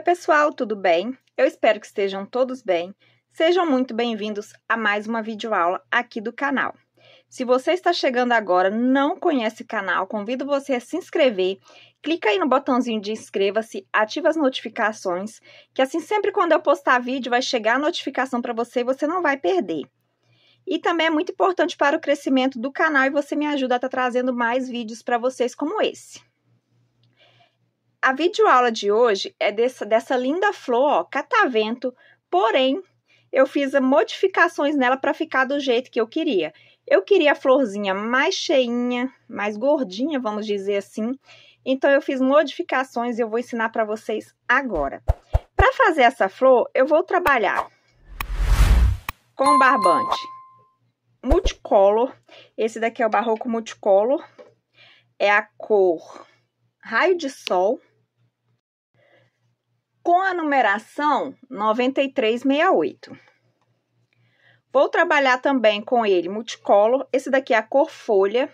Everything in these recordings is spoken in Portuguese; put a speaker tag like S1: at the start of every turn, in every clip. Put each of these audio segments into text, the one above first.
S1: Oi, pessoal, tudo bem? Eu espero que estejam todos bem. Sejam muito bem-vindos a mais uma videoaula aqui do canal. Se você está chegando agora, não conhece o canal, convido você a se inscrever. Clica aí no botãozinho de inscreva-se, ativa as notificações, que assim sempre quando eu postar vídeo vai chegar a notificação para você e você não vai perder. E também é muito importante para o crescimento do canal e você me ajuda a estar tá trazendo mais vídeos para vocês como esse. A videoaula de hoje é dessa, dessa linda flor, ó, catavento, porém eu fiz modificações nela para ficar do jeito que eu queria. Eu queria a florzinha mais cheinha, mais gordinha, vamos dizer assim. Então eu fiz modificações e eu vou ensinar para vocês agora. Para fazer essa flor, eu vou trabalhar com barbante multicolor. Esse daqui é o barroco multicolor. É a cor raio de sol com a numeração 9368. Vou trabalhar também com ele multicolor, esse daqui é a cor folha,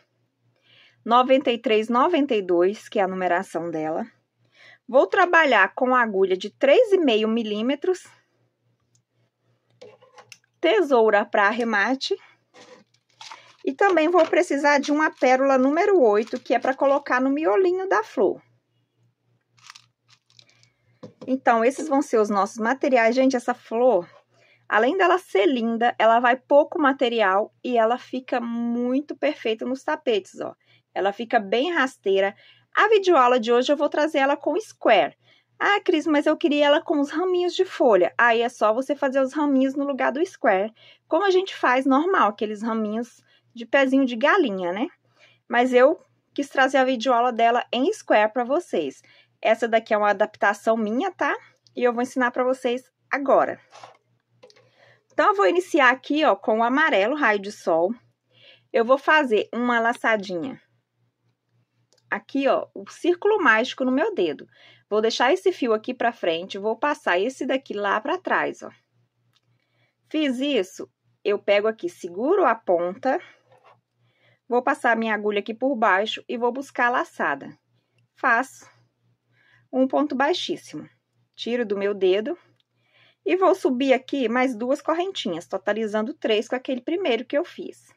S1: 9392, que é a numeração dela. Vou trabalhar com agulha de 3,5 milímetros, tesoura para arremate. E também vou precisar de uma pérola número 8, que é para colocar no miolinho da flor. Então, esses vão ser os nossos materiais. Gente, essa flor, além dela ser linda, ela vai pouco material e ela fica muito perfeita nos tapetes, ó. Ela fica bem rasteira. A videoaula de hoje eu vou trazer ela com square. Ah, Cris, mas eu queria ela com os raminhos de folha. Aí é só você fazer os raminhos no lugar do square, como a gente faz normal, aqueles raminhos de pezinho de galinha, né? Mas eu quis trazer a videoaula dela em square para vocês. Essa daqui é uma adaptação minha, tá? E eu vou ensinar para vocês agora. Então, eu vou iniciar aqui, ó, com o amarelo raio de sol. Eu vou fazer uma laçadinha aqui, ó, o círculo mágico no meu dedo. Vou deixar esse fio aqui pra frente, vou passar esse daqui lá pra trás, ó. Fiz isso, eu pego aqui, seguro a ponta, vou passar minha agulha aqui por baixo e vou buscar a laçada. Faço um ponto baixíssimo. Tiro do meu dedo e vou subir aqui mais duas correntinhas, totalizando três com aquele primeiro que eu fiz.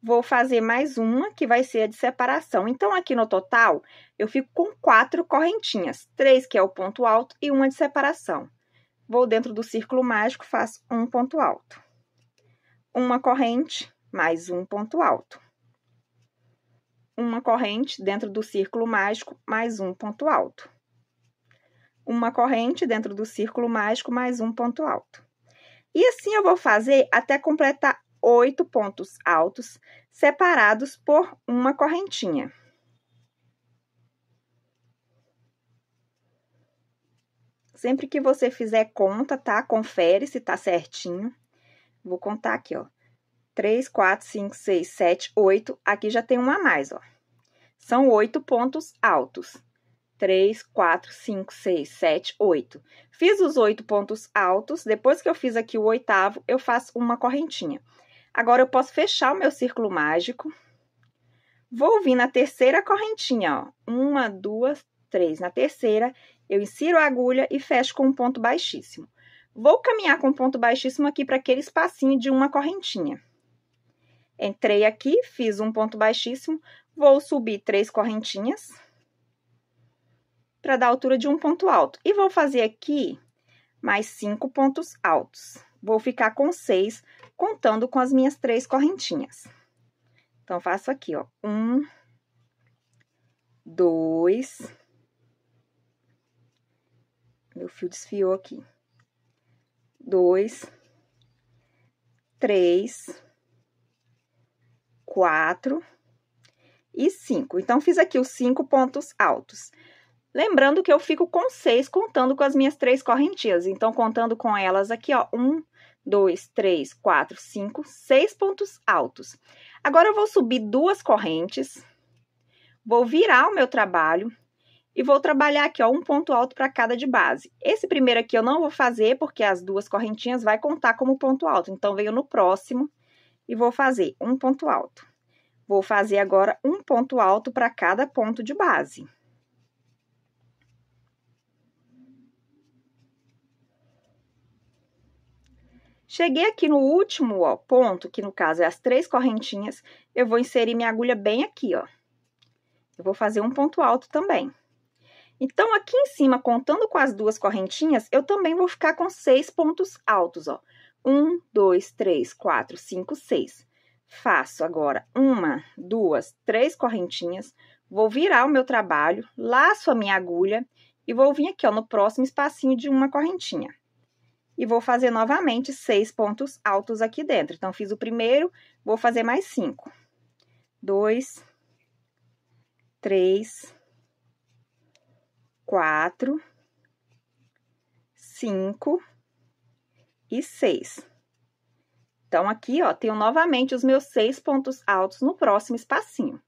S1: Vou fazer mais uma, que vai ser a de separação. Então, aqui no total, eu fico com quatro correntinhas. Três, que é o ponto alto, e uma de separação. Vou dentro do círculo mágico, faço um ponto alto. Uma corrente, mais um ponto alto uma corrente dentro do círculo mágico, mais um ponto alto uma corrente dentro do círculo mágico mais um ponto alto. E assim eu vou fazer até completar oito pontos altos separados por uma correntinha. Sempre que você fizer conta, tá? Confere se tá certinho. Vou contar aqui, ó. 3, 4, 5, 6, 7, 8. Aqui já tem uma a mais, ó. São oito pontos altos. 3, 4, 5, 6, 7, 8. Fiz os oito pontos altos, depois que eu fiz aqui o oitavo, eu faço uma correntinha. Agora, eu posso fechar o meu círculo mágico. Vou vir na terceira correntinha, ó. Uma, duas, três. Na terceira, eu insiro a agulha e fecho com um ponto baixíssimo. Vou caminhar com um ponto baixíssimo aqui para aquele espacinho de uma correntinha. Entrei aqui, fiz um ponto baixíssimo, vou subir três correntinhas para dar a altura de um ponto alto. E vou fazer aqui mais cinco pontos altos. Vou ficar com seis, contando com as minhas três correntinhas. Então, faço aqui, ó. Um, dois. Meu fio desfiou aqui. Dois, três, quatro e cinco. Então, fiz aqui os cinco pontos altos. Lembrando que eu fico com seis contando com as minhas três correntinhas. Então, contando com elas aqui, ó, um, dois, três, quatro, cinco, seis pontos altos. Agora, eu vou subir duas correntes, vou virar o meu trabalho e vou trabalhar aqui, ó, um ponto alto para cada de base. Esse primeiro aqui eu não vou fazer, porque as duas correntinhas vai contar como ponto alto. Então, veio no próximo e vou fazer um ponto alto. Vou fazer agora um ponto alto para cada ponto de base. Cheguei aqui no último ó, ponto, que no caso é as três correntinhas, eu vou inserir minha agulha bem aqui, ó. Eu vou fazer um ponto alto também. Então, aqui em cima, contando com as duas correntinhas, eu também vou ficar com seis pontos altos, ó. Um, dois, três, quatro, cinco, seis. Faço agora uma, duas, três correntinhas, vou virar o meu trabalho, laço a minha agulha e vou vir aqui, ó, no próximo espacinho de uma correntinha e vou fazer novamente seis pontos altos aqui dentro. Então, fiz o primeiro, vou fazer mais cinco. Dois, três, quatro, cinco e seis. Então, aqui, ó, tenho novamente os meus seis pontos altos no próximo espacinho.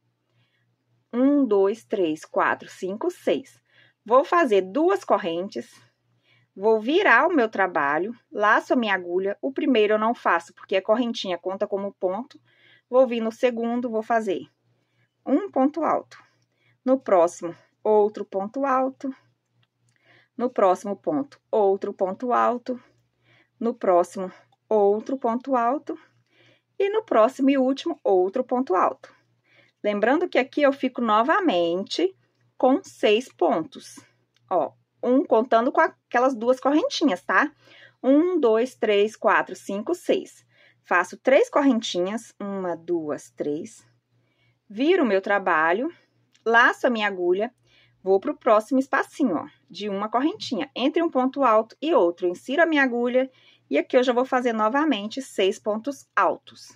S1: Um, dois, três, quatro, cinco, seis. Vou fazer duas correntes Vou virar o meu trabalho, laço a minha agulha. O primeiro eu não faço, porque a é correntinha conta como ponto. Vou vir no segundo, vou fazer um ponto alto. No próximo, outro ponto alto. No próximo ponto, outro ponto alto. No próximo, outro ponto alto. E no próximo e último, outro ponto alto. Lembrando que aqui eu fico novamente com seis pontos. Ó, um contando com aquelas duas correntinhas, tá? Um, dois, três, quatro, cinco, seis. Faço três correntinhas, uma, duas, três. Viro o meu trabalho, laço a minha agulha, vou pro próximo espacinho, ó, de uma correntinha, entre um ponto alto e outro. Insiro a minha agulha e aqui eu já vou fazer novamente seis pontos altos.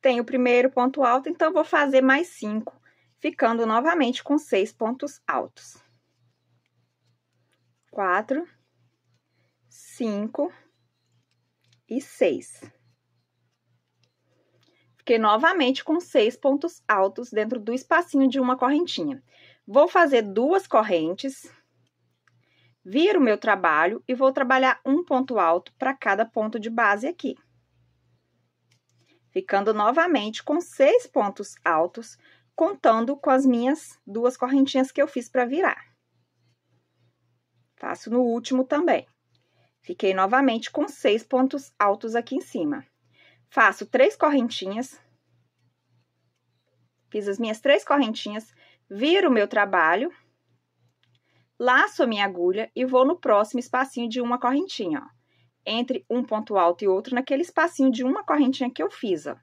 S1: Tenho o primeiro ponto alto, então vou fazer mais cinco, ficando novamente com seis pontos altos quatro, cinco e seis. Fiquei novamente com seis pontos altos dentro do espacinho de uma correntinha. Vou fazer duas correntes, viro meu trabalho e vou trabalhar um ponto alto para cada ponto de base aqui. Ficando novamente com seis pontos altos, contando com as minhas duas correntinhas que eu fiz para virar. Faço no último também. Fiquei novamente com seis pontos altos aqui em cima. Faço três correntinhas. Fiz as minhas três correntinhas, viro o meu trabalho, laço a minha agulha e vou no próximo espacinho de uma correntinha, ó. Entre um ponto alto e outro, naquele espacinho de uma correntinha que eu fiz, ó.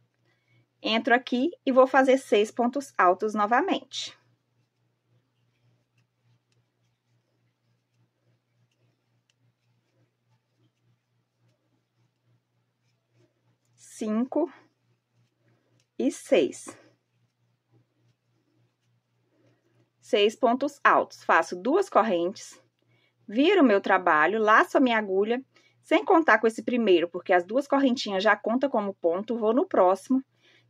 S1: Entro aqui e vou fazer seis pontos altos novamente. cinco e seis. Seis pontos altos. Faço duas correntes, viro o meu trabalho, laço a minha agulha, sem contar com esse primeiro, porque as duas correntinhas já conta como ponto, vou no próximo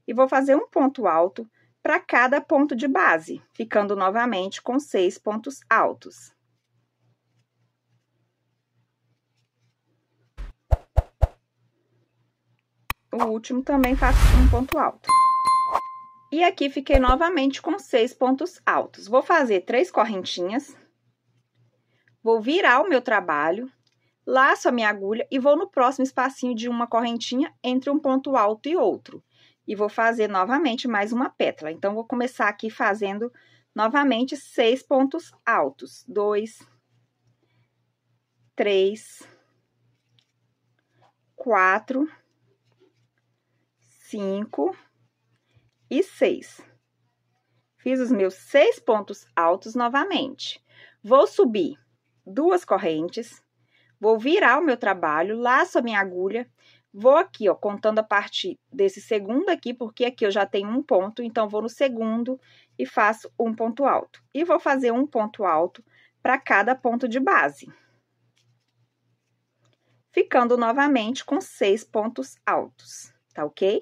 S1: e vou fazer um ponto alto para cada ponto de base, ficando novamente com seis pontos altos. o último também faço tá um ponto alto. E aqui fiquei novamente com seis pontos altos. Vou fazer três correntinhas, vou virar o meu trabalho, laço a minha agulha e vou no próximo espacinho de uma correntinha entre um ponto alto e outro. E vou fazer novamente mais uma pétala. Então, vou começar aqui fazendo novamente seis pontos altos. Dois, três, quatro 5 e 6. Fiz os meus seis pontos altos novamente. Vou subir duas correntes, vou virar o meu trabalho, laço a minha agulha, vou aqui, ó, contando a parte desse segundo aqui, porque aqui eu já tenho um ponto, então vou no segundo e faço um ponto alto. E vou fazer um ponto alto para cada ponto de base. Ficando novamente com seis pontos altos, tá ok?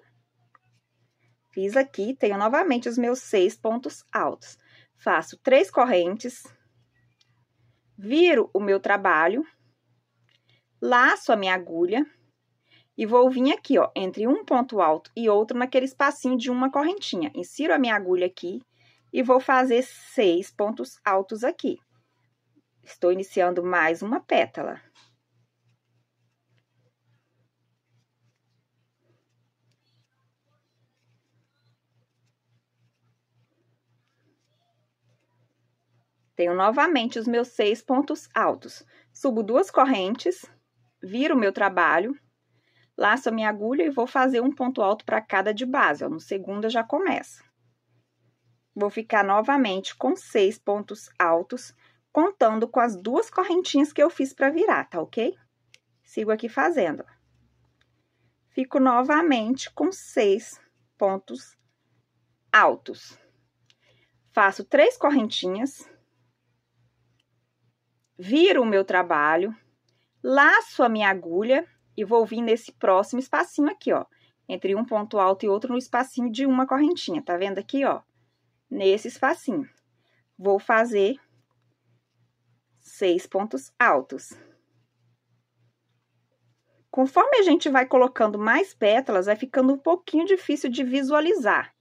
S1: fiz aqui, tenho novamente os meus seis pontos altos. Faço três correntes, viro o meu trabalho, laço a minha agulha e vou vir aqui, ó, entre um ponto alto e outro, naquele espacinho de uma correntinha. Insiro a minha agulha aqui e vou fazer seis pontos altos aqui. Estou iniciando mais uma pétala. Tenho novamente os meus seis pontos altos. Subo duas correntes, viro o meu trabalho, laço a minha agulha e vou fazer um ponto alto para cada de base. Ó. No segundo eu já começo. Vou ficar novamente com seis pontos altos, contando com as duas correntinhas que eu fiz para virar, tá ok? Sigo aqui fazendo. Fico novamente com seis pontos altos. Faço três correntinhas viro o meu trabalho, laço a minha agulha e vou vir nesse próximo espacinho aqui, ó. Entre um ponto alto e outro, no espacinho de uma correntinha, tá vendo aqui, ó? Nesse espacinho. Vou fazer seis pontos altos. Conforme a gente vai colocando mais pétalas, vai ficando um pouquinho difícil de visualizar.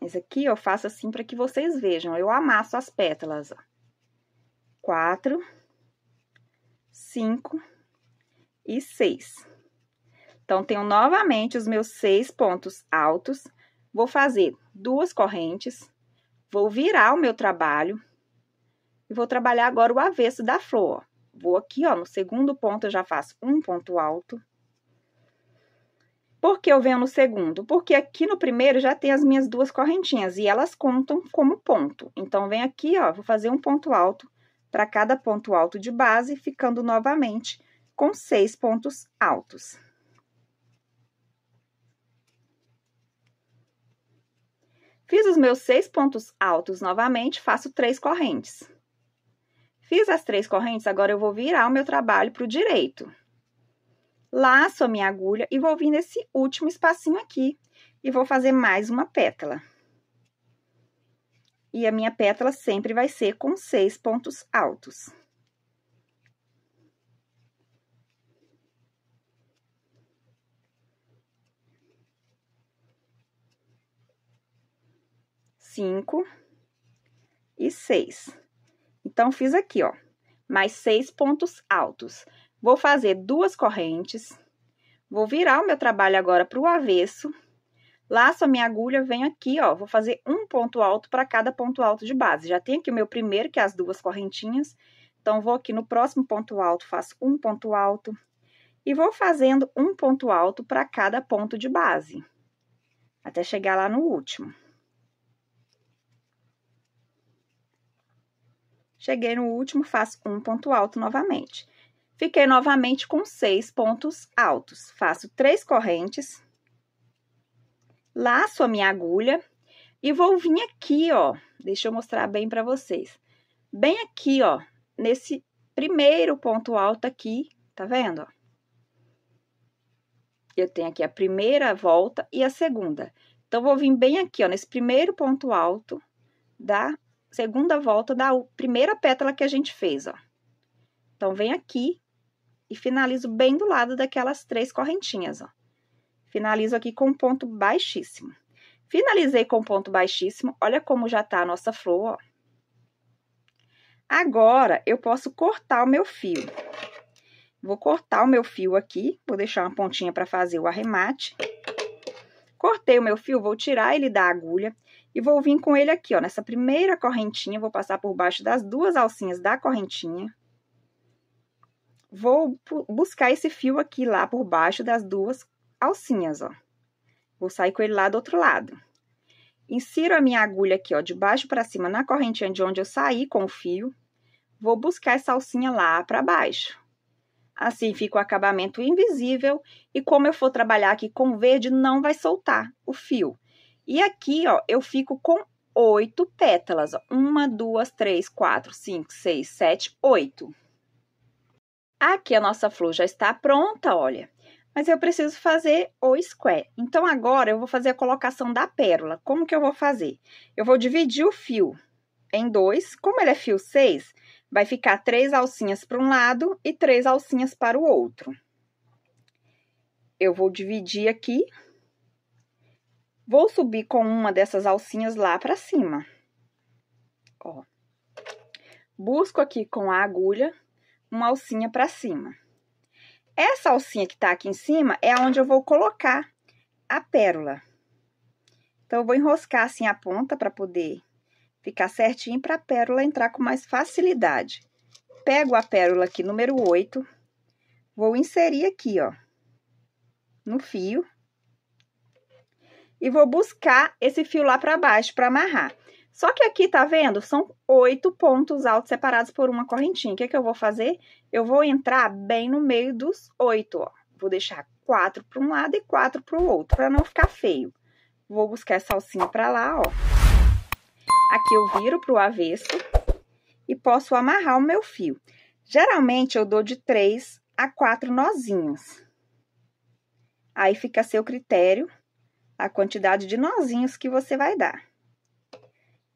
S1: Esse aqui eu faço assim para que vocês vejam. Eu amasso as pétalas, ó. Quatro, cinco e seis. Então, tenho novamente os meus seis pontos altos. Vou fazer duas correntes, vou virar o meu trabalho e vou trabalhar agora o avesso da flor. Vou aqui, ó, no segundo ponto eu já faço um ponto alto. Por que eu venho no segundo? Porque aqui no primeiro já tem as minhas duas correntinhas e elas contam como ponto. Então, vem aqui, ó, vou fazer um ponto alto para cada ponto alto de base, ficando novamente com seis pontos altos. Fiz os meus seis pontos altos novamente, faço três correntes. Fiz as três correntes, agora eu vou virar o meu trabalho para o direito laço a minha agulha e vou vir nesse último espacinho aqui e vou fazer mais uma pétala. E a minha pétala sempre vai ser com seis pontos altos. Cinco e seis. Então, fiz aqui, ó, mais seis pontos altos. Vou fazer duas correntes. Vou virar o meu trabalho agora para o avesso. Laço a minha agulha, venho aqui, ó, vou fazer um ponto alto para cada ponto alto de base. Já tenho aqui o meu primeiro, que é as duas correntinhas. Então, vou aqui no próximo ponto alto, faço um ponto alto. E vou fazendo um ponto alto para cada ponto de base. Até chegar lá no último. Cheguei no último, faço um ponto alto novamente. Fiquei novamente com seis pontos altos. Faço três correntes, laço a minha agulha e vou vir aqui, ó. Deixa eu mostrar bem para vocês. Bem aqui, ó, nesse primeiro ponto alto aqui, tá vendo? Eu tenho aqui a primeira volta e a segunda. Então, vou vir bem aqui, ó, nesse primeiro ponto alto da segunda volta da primeira pétala que a gente fez, ó. Então, vem aqui e finalizo bem do lado daquelas três correntinhas, ó. Finalizo aqui com um ponto baixíssimo. Finalizei com um ponto baixíssimo, olha como já tá a nossa flor, ó. Agora, eu posso cortar o meu fio. Vou cortar o meu fio aqui, vou deixar uma pontinha para fazer o arremate. Cortei o meu fio, vou tirar ele da agulha e vou vir com ele aqui, ó, nessa primeira correntinha, vou passar por baixo das duas alcinhas da correntinha. Vou buscar esse fio aqui lá por baixo das duas alcinhas, ó. Vou sair com ele lá do outro lado. Insiro a minha agulha aqui, ó, de baixo para cima na correntinha de onde eu saí com o fio. Vou buscar essa alcinha lá para baixo. Assim fica o acabamento invisível e como eu for trabalhar aqui com verde, não vai soltar o fio. E aqui, ó, eu fico com oito pétalas, ó. Uma, duas, três, quatro, cinco, seis, sete, oito. Aqui a nossa flor já está pronta, olha. Mas eu preciso fazer o square. Então, agora eu vou fazer a colocação da pérola. Como que eu vou fazer? Eu vou dividir o fio em dois. Como ele é fio 6, vai ficar três alcinhas para um lado e três alcinhas para o outro. Eu vou dividir aqui. Vou subir com uma dessas alcinhas lá para cima. Ó. Busco aqui com a agulha uma alcinha para cima. Essa alcinha que tá aqui em cima é onde eu vou colocar a pérola. Então, eu vou enroscar assim a ponta para poder ficar certinho para a pérola entrar com mais facilidade. Pego a pérola aqui, número 8, vou inserir aqui, ó, no fio. E vou buscar esse fio lá para baixo para amarrar. Só que aqui, tá vendo? São oito pontos altos separados por uma correntinha. O que, é que eu vou fazer? Eu vou entrar bem no meio dos oito, ó. Vou deixar quatro para um lado e quatro para o outro, para não ficar feio. Vou buscar a salsinha para lá, ó. Aqui eu viro para o avesso e posso amarrar o meu fio. Geralmente, eu dou de três a quatro nozinhos. Aí fica a seu critério a quantidade de nozinhos que você vai dar.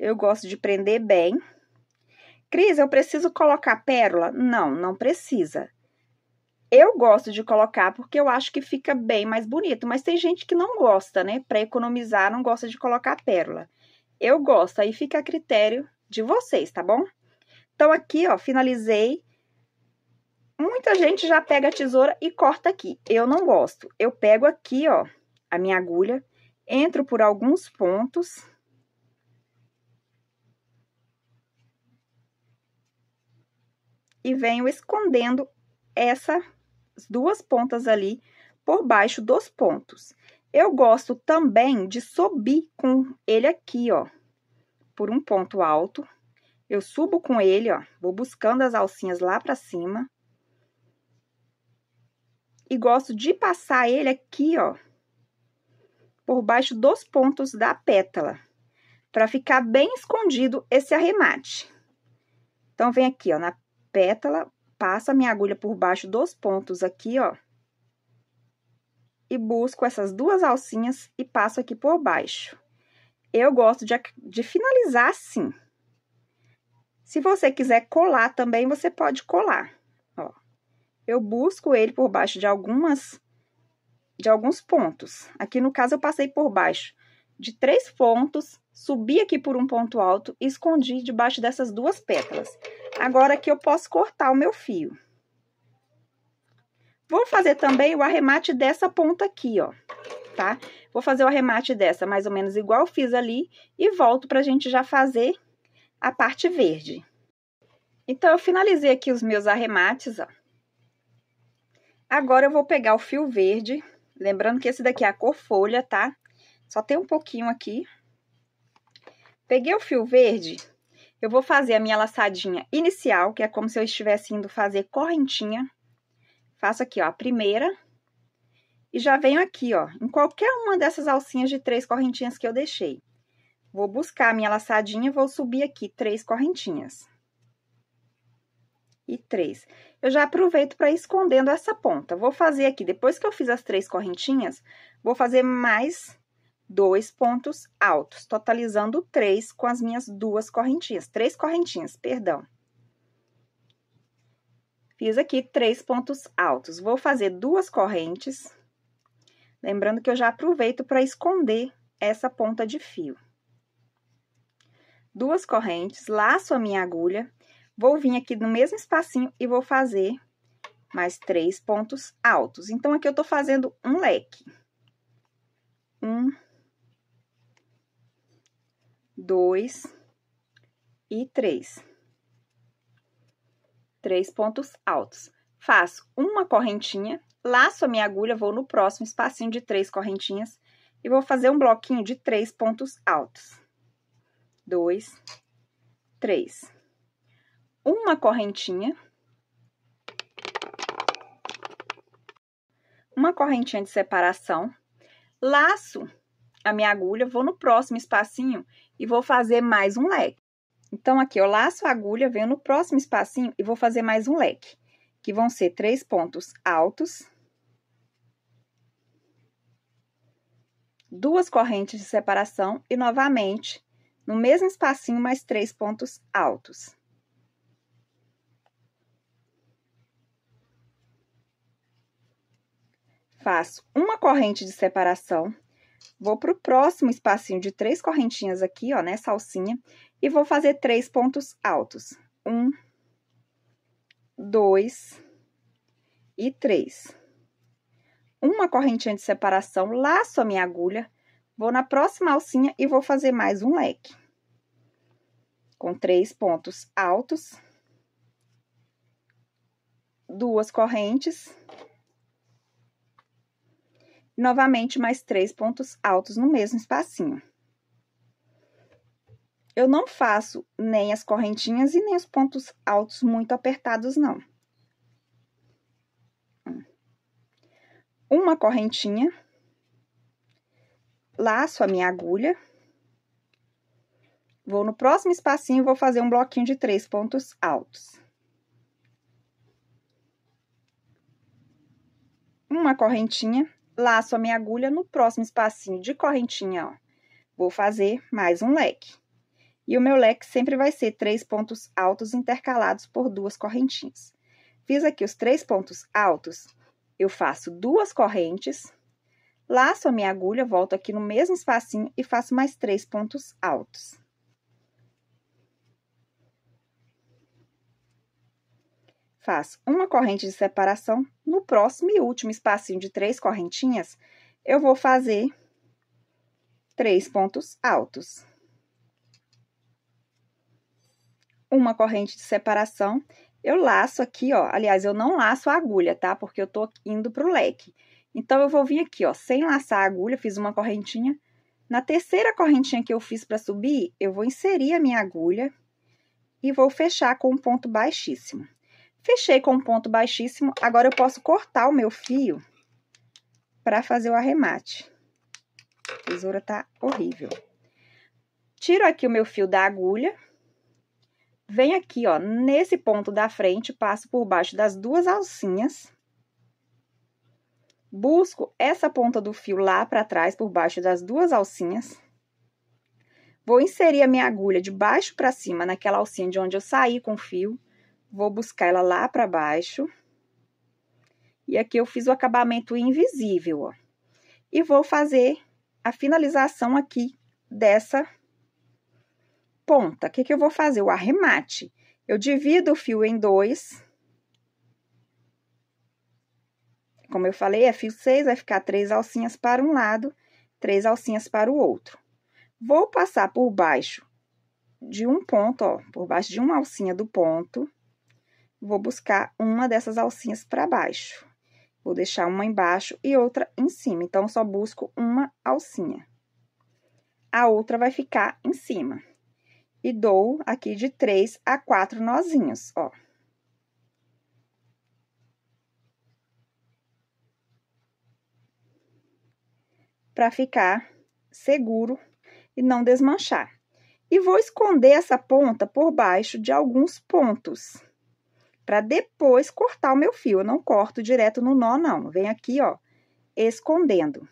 S1: Eu gosto de prender bem. Cris, eu preciso colocar pérola? Não, não precisa. Eu gosto de colocar porque eu acho que fica bem mais bonito, mas tem gente que não gosta, né? Para economizar, não gosta de colocar pérola. Eu gosto, aí fica a critério de vocês, tá bom? Então aqui, ó, finalizei. Muita gente já pega a tesoura e corta aqui. Eu não gosto. Eu pego aqui, ó, a minha agulha, entro por alguns pontos e venho escondendo essas duas pontas ali por baixo dos pontos. Eu gosto também de subir com ele aqui, ó, por um ponto alto. Eu subo com ele, ó, vou buscando as alcinhas lá pra cima. E gosto de passar ele aqui, ó, por baixo dos pontos da pétala, pra ficar bem escondido esse arremate. Então, vem aqui, ó, na pétala, passo a minha agulha por baixo dos pontos aqui, ó. E busco essas duas alcinhas e passo aqui por baixo. Eu gosto de, de finalizar assim. Se você quiser colar também, você pode colar, ó. Eu busco ele por baixo de algumas, de alguns pontos. Aqui, no caso, eu passei por baixo de três pontos Subi aqui por um ponto alto e escondi debaixo dessas duas pétalas. Agora aqui eu posso cortar o meu fio. Vou fazer também o arremate dessa ponta aqui, ó, tá? Vou fazer o arremate dessa mais ou menos igual fiz ali e volto pra gente já fazer a parte verde. Então, eu finalizei aqui os meus arremates, ó. Agora, eu vou pegar o fio verde, lembrando que esse daqui é a cor folha, tá? Só tem um pouquinho aqui, Peguei o fio verde, eu vou fazer a minha laçadinha inicial, que é como se eu estivesse indo fazer correntinha. Faço aqui, ó, a primeira. E já venho aqui, ó, em qualquer uma dessas alcinhas de três correntinhas que eu deixei. Vou buscar a minha laçadinha, vou subir aqui três correntinhas. E três. Eu já aproveito para ir escondendo essa ponta. Vou fazer aqui, depois que eu fiz as três correntinhas, vou fazer mais dois pontos altos, totalizando três com as minhas duas correntinhas, três correntinhas, perdão. Fiz aqui três pontos altos. Vou fazer duas correntes, lembrando que eu já aproveito para esconder essa ponta de fio. Duas correntes, laço a minha agulha, vou vir aqui no mesmo espacinho e vou fazer mais três pontos altos. Então, aqui eu tô fazendo um leque. Um, dois e três. Três pontos altos. Faço uma correntinha, laço a minha agulha, vou no próximo espacinho de três correntinhas e vou fazer um bloquinho de três pontos altos. Dois, três. Uma correntinha. Uma correntinha de separação. Laço a minha agulha, vou no próximo espacinho e vou fazer mais um leque. Então, aqui eu laço a agulha, venho no próximo espacinho e vou fazer mais um leque, que vão ser três pontos altos, duas correntes de separação e novamente no mesmo espacinho mais três pontos altos. Faço uma corrente de separação Vou para o próximo espacinho de três correntinhas aqui, ó, nessa né, alcinha, e vou fazer três pontos altos. Um, dois e três. Uma correntinha de separação, laço a minha agulha, vou na próxima alcinha e vou fazer mais um leque. Com três pontos altos, duas correntes Novamente, mais três pontos altos no mesmo espacinho. Eu não faço nem as correntinhas e nem os pontos altos muito apertados, não. Uma correntinha, laço a minha agulha, vou no próximo espacinho e vou fazer um bloquinho de três pontos altos. Uma correntinha, Laço a minha agulha no próximo espacinho de correntinha, ó. Vou fazer mais um leque. E o meu leque sempre vai ser três pontos altos intercalados por duas correntinhas. Fiz aqui os três pontos altos, eu faço duas correntes, laço a minha agulha, volto aqui no mesmo espacinho e faço mais três pontos altos. faz uma corrente de separação, no próximo e último espacinho de três correntinhas, eu vou fazer três pontos altos. Uma corrente de separação, eu laço aqui, ó, aliás, eu não laço a agulha, tá? Porque eu tô indo pro leque. Então, eu vou vir aqui, ó, sem laçar a agulha, fiz uma correntinha. Na terceira correntinha que eu fiz para subir, eu vou inserir a minha agulha e vou fechar com um ponto baixíssimo. Fechei com um ponto baixíssimo, agora eu posso cortar o meu fio para fazer o arremate. A tesoura tá horrível. Tiro aqui o meu fio da agulha. Venho aqui, ó, nesse ponto da frente, passo por baixo das duas alcinhas. Busco essa ponta do fio lá para trás, por baixo das duas alcinhas. Vou inserir a minha agulha de baixo para cima naquela alcinha de onde eu saí com o fio vou buscar ela lá para baixo. E aqui eu fiz o acabamento invisível, ó. E vou fazer a finalização aqui dessa ponta. O que, que eu vou fazer? O arremate. Eu divido o fio em dois. Como eu falei, é fio seis, vai ficar três alcinhas para um lado, três alcinhas para o outro. Vou passar por baixo de um ponto, ó, por baixo de uma alcinha do ponto vou buscar uma dessas alcinhas para baixo. Vou deixar uma embaixo e outra em cima, então só busco uma alcinha. A outra vai ficar em cima. E dou aqui de três a quatro nozinhos, ó. Para ficar seguro e não desmanchar. E vou esconder essa ponta por baixo de alguns pontos para depois cortar o meu fio. Eu não corto direto no nó, não. Vem aqui, ó, escondendo.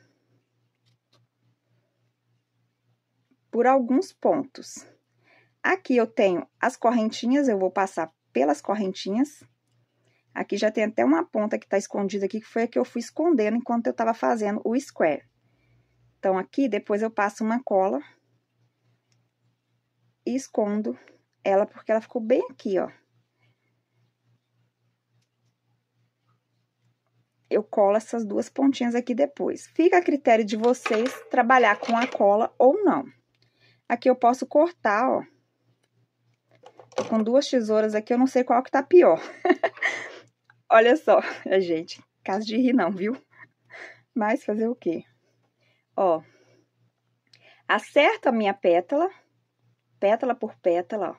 S1: Por alguns pontos. Aqui eu tenho as correntinhas, eu vou passar pelas correntinhas. Aqui já tem até uma ponta que tá escondida aqui, que foi a que eu fui escondendo enquanto eu tava fazendo o square. Então, aqui, depois eu passo uma cola e escondo ela, porque ela ficou bem aqui, ó. eu colo essas duas pontinhas aqui depois. Fica a critério de vocês trabalhar com a cola ou não. Aqui eu posso cortar, ó. Tô com duas tesouras aqui, eu não sei qual que tá pior. Olha só, gente, caso de rir não, viu? Mas fazer o quê? Ó, acerto a minha pétala, pétala por pétala, ó.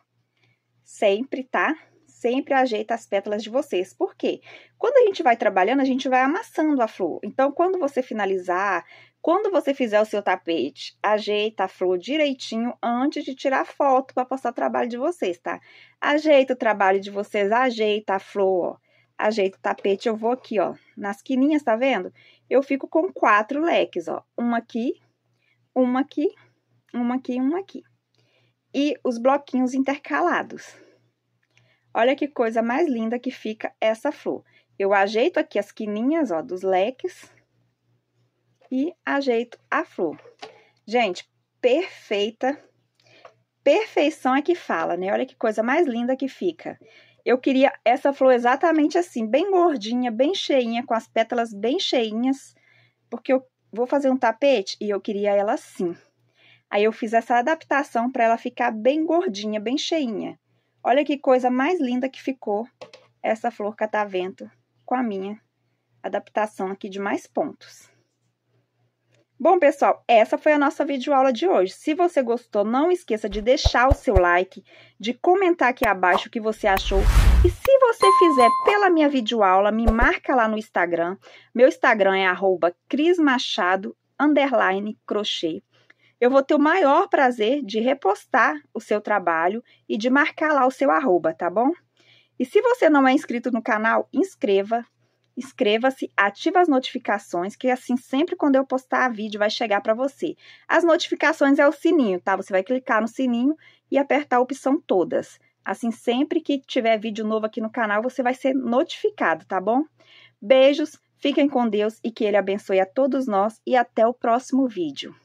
S1: Sempre, tá? sempre ajeita as pétalas de vocês. Por quê? Quando a gente vai trabalhando, a gente vai amassando a flor. Então, quando você finalizar, quando você fizer o seu tapete, ajeita a flor direitinho antes de tirar foto para postar o trabalho de vocês, tá? Ajeita o trabalho de vocês, ajeita a flor, ó. Ajeita o tapete, eu vou aqui, ó, nas quininhas, tá vendo? Eu fico com quatro leques, ó. Uma aqui, uma aqui, uma aqui, uma aqui. E os bloquinhos intercalados. Olha que coisa mais linda que fica essa flor. Eu ajeito aqui as quininhas, ó, dos leques e ajeito a flor. Gente, perfeita. Perfeição é que fala, né? Olha que coisa mais linda que fica. Eu queria essa flor exatamente assim, bem gordinha, bem cheinha, com as pétalas bem cheinhas, porque eu vou fazer um tapete e eu queria ela assim. Aí eu fiz essa adaptação para ela ficar bem gordinha, bem cheinha. Olha que coisa mais linda que ficou essa flor catavento com a minha adaptação aqui de mais pontos. Bom, pessoal, essa foi a nossa videoaula de hoje. Se você gostou, não esqueça de deixar o seu like, de comentar aqui abaixo o que você achou. E se você fizer pela minha videoaula, me marca lá no Instagram. Meu Instagram é arroba crismachado, underline, crochê eu vou ter o maior prazer de repostar o seu trabalho e de marcar lá o seu arroba, tá bom? E se você não é inscrito no canal, inscreva, inscreva-se, ative as notificações, que assim sempre quando eu postar vídeo vai chegar para você. As notificações é o sininho, tá? Você vai clicar no sininho e apertar a opção todas. Assim sempre que tiver vídeo novo aqui no canal, você vai ser notificado, tá bom? Beijos, fiquem com Deus e que ele abençoe a todos nós e até o próximo vídeo.